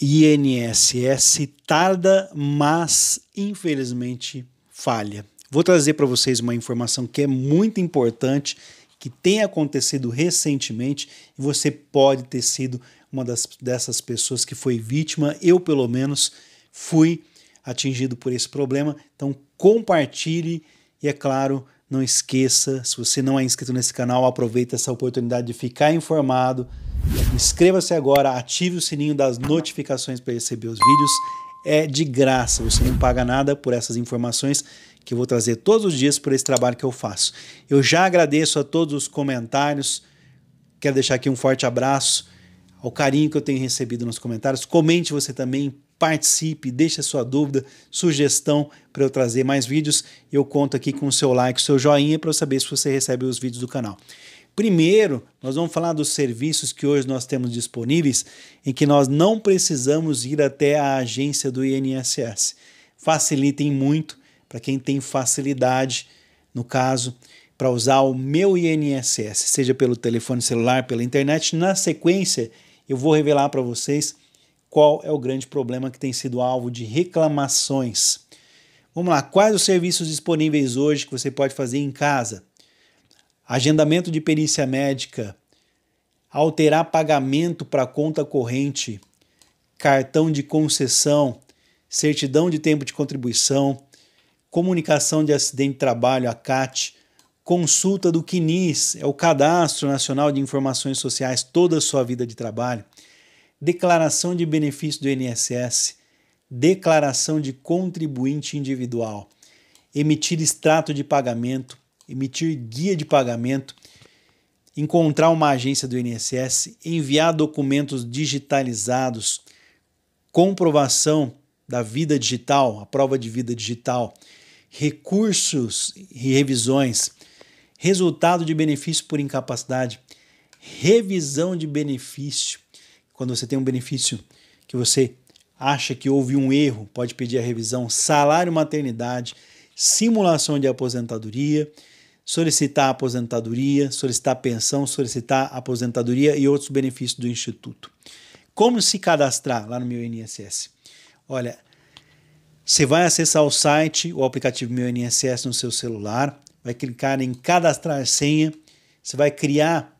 INSS tarda, mas infelizmente falha. Vou trazer para vocês uma informação que é muito importante, que tem acontecido recentemente e você pode ter sido uma das, dessas pessoas que foi vítima. Eu, pelo menos, fui atingido por esse problema. Então, compartilhe e, é claro, não esqueça, se você não é inscrito nesse canal, aproveita essa oportunidade de ficar informado. Inscreva-se agora, ative o sininho das notificações para receber os vídeos. É de graça, você não paga nada por essas informações que eu vou trazer todos os dias por esse trabalho que eu faço. Eu já agradeço a todos os comentários. Quero deixar aqui um forte abraço ao carinho que eu tenho recebido nos comentários. Comente você também, participe, deixe a sua dúvida, sugestão para eu trazer mais vídeos. Eu conto aqui com o seu like, o seu joinha para eu saber se você recebe os vídeos do canal. Primeiro, nós vamos falar dos serviços que hoje nós temos disponíveis em que nós não precisamos ir até a agência do INSS. Facilitem muito para quem tem facilidade, no caso, para usar o meu INSS, seja pelo telefone celular, pela internet. Na sequência, eu vou revelar para vocês qual é o grande problema que tem sido alvo de reclamações. Vamos lá, quais os serviços disponíveis hoje que você pode fazer em casa? Agendamento de perícia médica, alterar pagamento para conta corrente, cartão de concessão, certidão de tempo de contribuição, comunicação de acidente de trabalho, a CAT, consulta do CNIS, é o Cadastro Nacional de Informações Sociais, toda a sua vida de trabalho declaração de benefício do INSS, declaração de contribuinte individual, emitir extrato de pagamento, emitir guia de pagamento, encontrar uma agência do INSS, enviar documentos digitalizados, comprovação da vida digital, a prova de vida digital, recursos e revisões, resultado de benefício por incapacidade, revisão de benefício, quando você tem um benefício que você acha que houve um erro, pode pedir a revisão, salário maternidade, simulação de aposentadoria, solicitar aposentadoria, solicitar pensão, solicitar aposentadoria e outros benefícios do instituto. Como se cadastrar lá no meu INSS? Olha, você vai acessar o site, o aplicativo Meu INSS no seu celular, vai clicar em cadastrar senha, você vai criar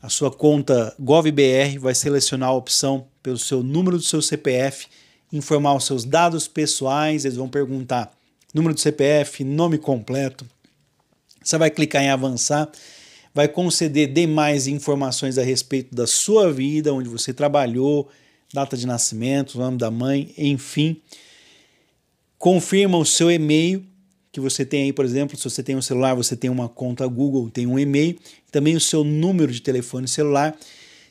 a sua conta GovBR vai selecionar a opção pelo seu número do seu CPF, informar os seus dados pessoais, eles vão perguntar número do CPF, nome completo. Você vai clicar em avançar, vai conceder demais informações a respeito da sua vida, onde você trabalhou, data de nascimento, nome da mãe, enfim. Confirma o seu e-mail que você tem aí, por exemplo, se você tem um celular, você tem uma conta Google, tem um e-mail, também o seu número de telefone celular.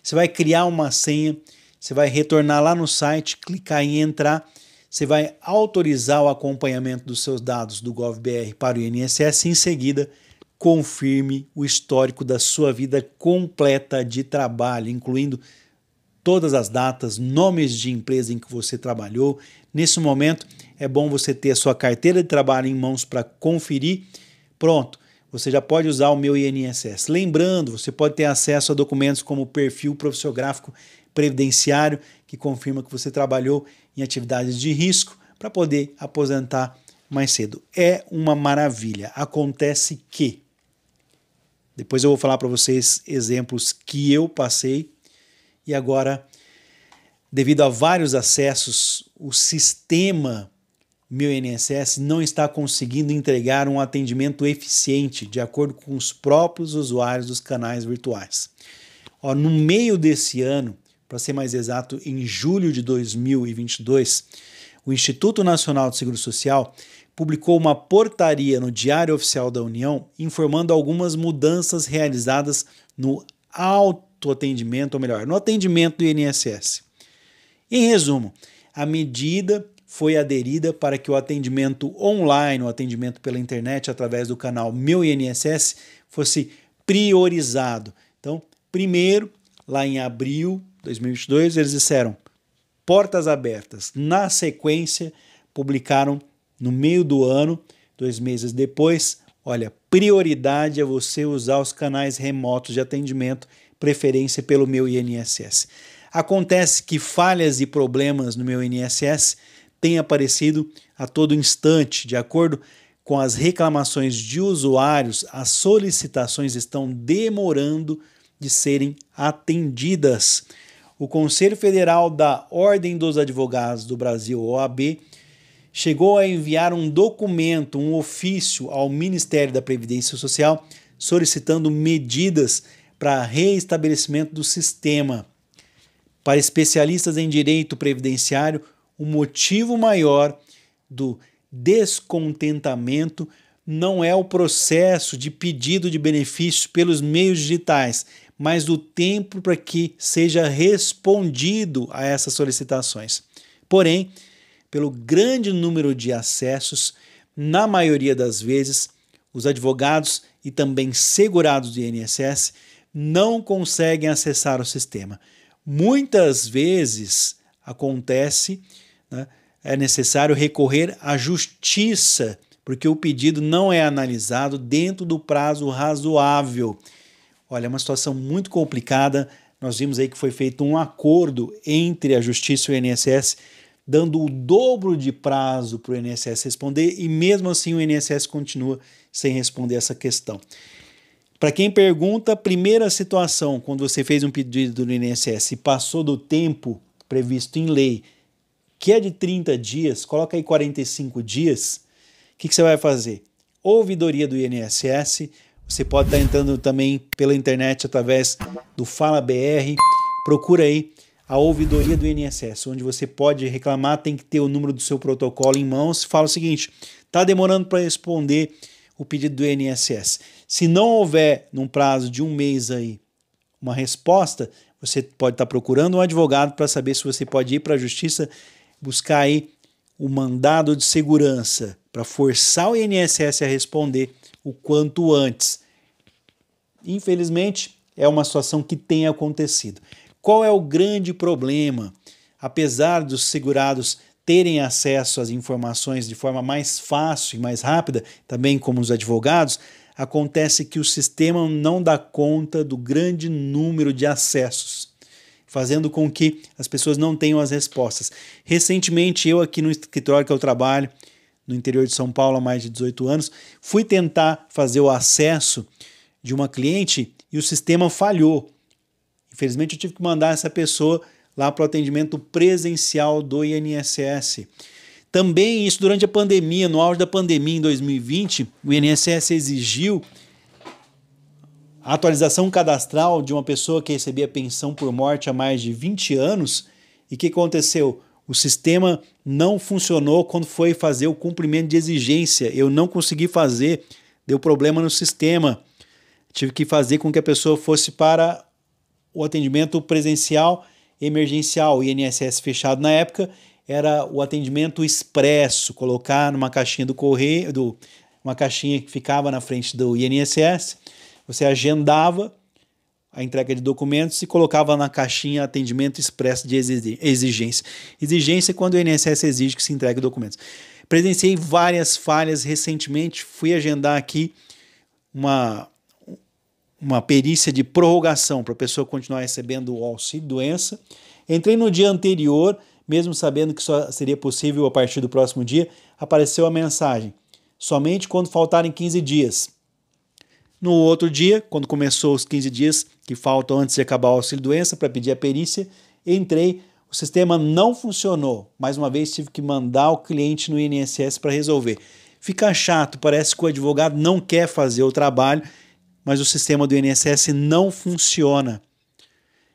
Você vai criar uma senha, você vai retornar lá no site, clicar em entrar, você vai autorizar o acompanhamento dos seus dados do GovBR para o INSS em seguida confirme o histórico da sua vida completa de trabalho, incluindo todas as datas, nomes de empresa em que você trabalhou. Nesse momento, é bom você ter a sua carteira de trabalho em mãos para conferir. Pronto, você já pode usar o meu INSS. Lembrando, você pode ter acesso a documentos como perfil profissiográfico previdenciário, que confirma que você trabalhou em atividades de risco para poder aposentar mais cedo. É uma maravilha. Acontece que. Depois eu vou falar para vocês exemplos que eu passei e agora, devido a vários acessos, o sistema meu INSS não está conseguindo entregar um atendimento eficiente, de acordo com os próprios usuários dos canais virtuais. Ó, no meio desse ano, para ser mais exato, em julho de 2022, o Instituto Nacional de Seguro Social publicou uma portaria no Diário Oficial da União informando algumas mudanças realizadas no auto do atendimento, ou melhor, no atendimento do INSS. Em resumo, a medida foi aderida para que o atendimento online, o atendimento pela internet através do canal Meu INSS fosse priorizado. Então, primeiro, lá em abril de 2022, eles disseram portas abertas. Na sequência, publicaram no meio do ano, dois meses depois, olha, prioridade é você usar os canais remotos de atendimento preferência pelo meu INSS. Acontece que falhas e problemas no meu INSS têm aparecido a todo instante. De acordo com as reclamações de usuários, as solicitações estão demorando de serem atendidas. O Conselho Federal da Ordem dos Advogados do Brasil, OAB, chegou a enviar um documento, um ofício ao Ministério da Previdência Social solicitando medidas para reestabelecimento do sistema. Para especialistas em direito previdenciário, o motivo maior do descontentamento não é o processo de pedido de benefícios pelos meios digitais, mas o tempo para que seja respondido a essas solicitações. Porém, pelo grande número de acessos, na maioria das vezes, os advogados e também segurados do INSS não conseguem acessar o sistema. Muitas vezes acontece, né, é necessário recorrer à justiça, porque o pedido não é analisado dentro do prazo razoável. Olha, é uma situação muito complicada. Nós vimos aí que foi feito um acordo entre a Justiça e o INSS, dando o dobro de prazo para o INSS responder, e mesmo assim o INSS continua sem responder essa questão. Para quem pergunta, primeira situação, quando você fez um pedido do INSS e passou do tempo previsto em lei, que é de 30 dias, coloca aí 45 dias, o que, que, você vai fazer? Ouvidoria do INSS, você pode estar tá entrando também pela internet através do Fala BR, procura aí a ouvidoria do INSS, onde você pode reclamar, tem que ter o número do seu protocolo em mãos, fala o seguinte, tá demorando para responder o pedido do INSS. Se não houver, num prazo de um mês aí, uma resposta, você pode estar tá procurando um advogado para saber se você pode ir para a justiça buscar aí o mandado de segurança para forçar o INSS a responder o quanto antes. Infelizmente, é uma situação que tem acontecido. Qual é o grande problema? Apesar dos segurados terem acesso às informações de forma mais fácil e mais rápida, também como os advogados, acontece que o sistema não dá conta do grande número de acessos, fazendo com que as pessoas não tenham as respostas. Recentemente, eu aqui no escritório que eu trabalho, no interior de São Paulo há mais de 18 anos, fui tentar fazer o acesso de uma cliente e o sistema falhou. Infelizmente, eu tive que mandar essa pessoa lá para o atendimento presencial do INSS. Também isso durante a pandemia, no auge da pandemia em 2020, o INSS exigiu a atualização cadastral de uma pessoa que recebia pensão por morte há mais de 20 anos. E o que aconteceu? O sistema não funcionou quando foi fazer o cumprimento de exigência. Eu não consegui fazer, deu problema no sistema. Tive que fazer com que a pessoa fosse para o atendimento presencial emergencial, INSS fechado na época, era o atendimento expresso, colocar numa caixinha do correio, do, uma caixinha que ficava na frente do INSS, você agendava a entrega de documentos e colocava na caixinha atendimento expresso de exigência. Exigência é quando o INSS exige que se entregue documentos. Presenciei várias falhas recentemente, fui agendar aqui uma uma perícia de prorrogação para a pessoa continuar recebendo o auxílio doença. Entrei no dia anterior, mesmo sabendo que só seria possível a partir do próximo dia, apareceu a mensagem: somente quando faltarem 15 dias. No outro dia, quando começou os 15 dias que faltam antes de acabar o auxílio doença para pedir a perícia, entrei, o sistema não funcionou. Mais uma vez tive que mandar o cliente no INSS para resolver. Fica chato, parece que o advogado não quer fazer o trabalho mas o sistema do INSS não funciona.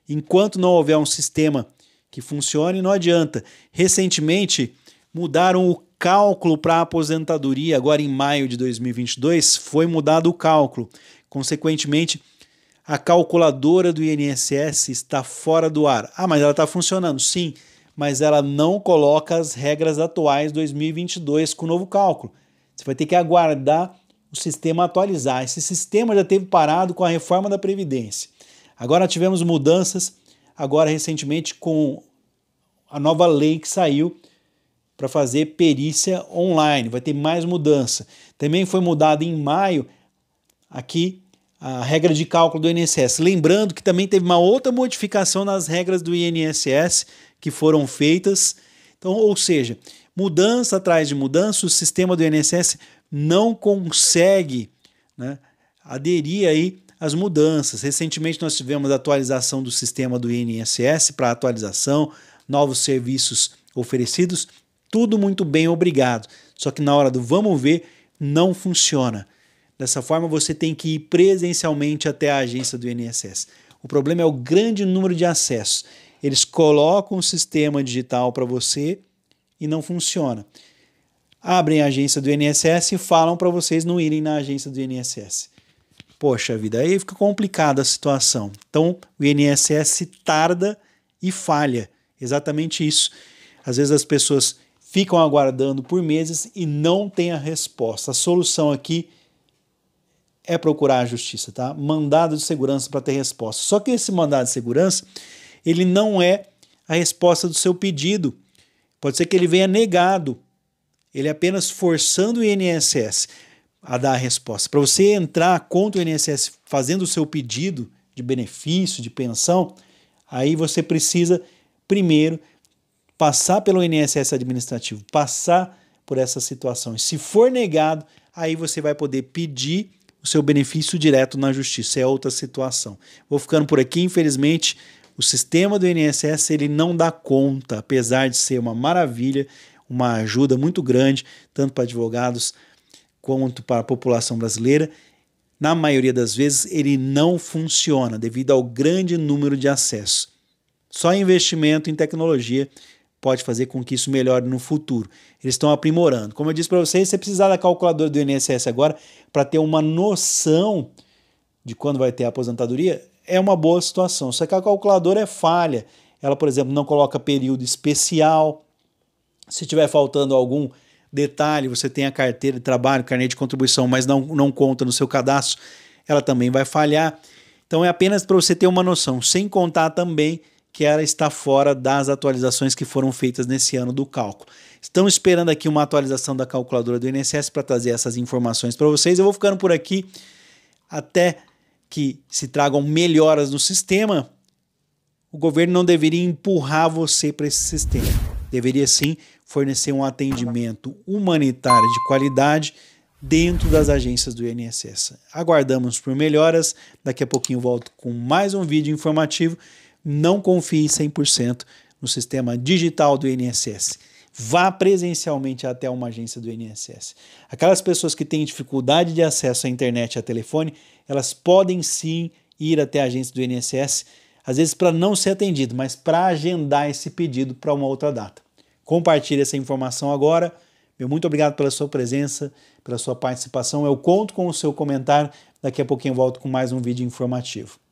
Enquanto não houver um sistema que funcione, não adianta. Recentemente mudaram o cálculo para a aposentadoria, agora em maio de 2022 foi mudado o cálculo. Consequentemente, a calculadora do INSS está fora do ar. Ah, mas ela está funcionando, sim, mas ela não coloca as regras atuais 2022 com o novo cálculo. Você vai ter que aguardar o sistema atualizar. Esse sistema já teve parado com a reforma da Previdência. Agora tivemos mudanças, agora recentemente com a nova lei que saiu para fazer perícia online. Vai ter mais mudança. Também foi mudada em maio aqui a regra de cálculo do INSS. Lembrando que também teve uma outra modificação nas regras do INSS que foram feitas. Então, ou seja, mudança atrás de mudança, o sistema do INSS não consegue né, aderir aí às mudanças. Recentemente nós tivemos a atualização do sistema do INSS para atualização, novos serviços oferecidos, tudo muito bem, obrigado. Só que na hora do vamos ver, não funciona. Dessa forma, você tem que ir presencialmente até a agência do INSS. O problema é o grande número de acessos. Eles colocam o um sistema digital para você, e não funciona. Abrem a agência do INSS e falam para vocês não irem na agência do INSS. Poxa vida, aí fica complicada a situação. Então, o INSS tarda e falha. Exatamente isso. Às vezes as pessoas ficam aguardando por meses e não tem a resposta. A solução aqui é procurar a justiça, tá? Mandado de segurança para ter resposta. Só que esse mandado de segurança, ele não é a resposta do seu pedido. Pode ser que ele venha negado, ele é apenas forçando o INSS a dar a resposta. Para você entrar contra o INSS fazendo o seu pedido de benefício, de pensão, aí você precisa primeiro passar pelo INSS administrativo, passar por essas situações. Se for negado, aí você vai poder pedir o seu benefício direto na justiça. É outra situação. Vou ficando por aqui, infelizmente, o sistema do INSS ele não dá conta, apesar de ser uma maravilha, uma ajuda muito grande, tanto para advogados quanto para a população brasileira. Na maioria das vezes, ele não funciona devido ao grande número de acessos. Só investimento em tecnologia pode fazer com que isso melhore no futuro. Eles estão aprimorando. Como eu disse para vocês, você precisar da calculadora do INSS agora para ter uma noção de quando vai ter a aposentadoria, é uma boa situação. Só que a calculadora é falha. Ela, por exemplo, não coloca período especial. Se tiver faltando algum detalhe, você tem a carteira de trabalho, carnê de contribuição, mas não, não conta no seu cadastro, ela também vai falhar. Então é apenas para você ter uma noção, sem contar também que ela está fora das atualizações que foram feitas nesse ano do cálculo. Estão esperando aqui uma atualização da calculadora do INSS para trazer essas informações para vocês. Eu vou ficando por aqui. Até que se tragam melhoras no sistema, o governo não deveria empurrar você para esse sistema. Deveria sim fornecer um atendimento humanitário de qualidade dentro das agências do INSS. Aguardamos por melhoras. Daqui a pouquinho volto com mais um vídeo informativo. Não confie 100% no sistema digital do INSS Vá presencialmente até uma agência do INSS. Aquelas pessoas que têm dificuldade de acesso à internet e a telefone, elas podem sim ir até a agência do INSS, às vezes para não ser atendido, mas para agendar esse pedido para uma outra data. Compartilhe essa informação agora. Meu muito obrigado pela sua presença, pela sua participação. Eu conto com o seu comentário. Daqui a pouquinho eu volto com mais um vídeo informativo.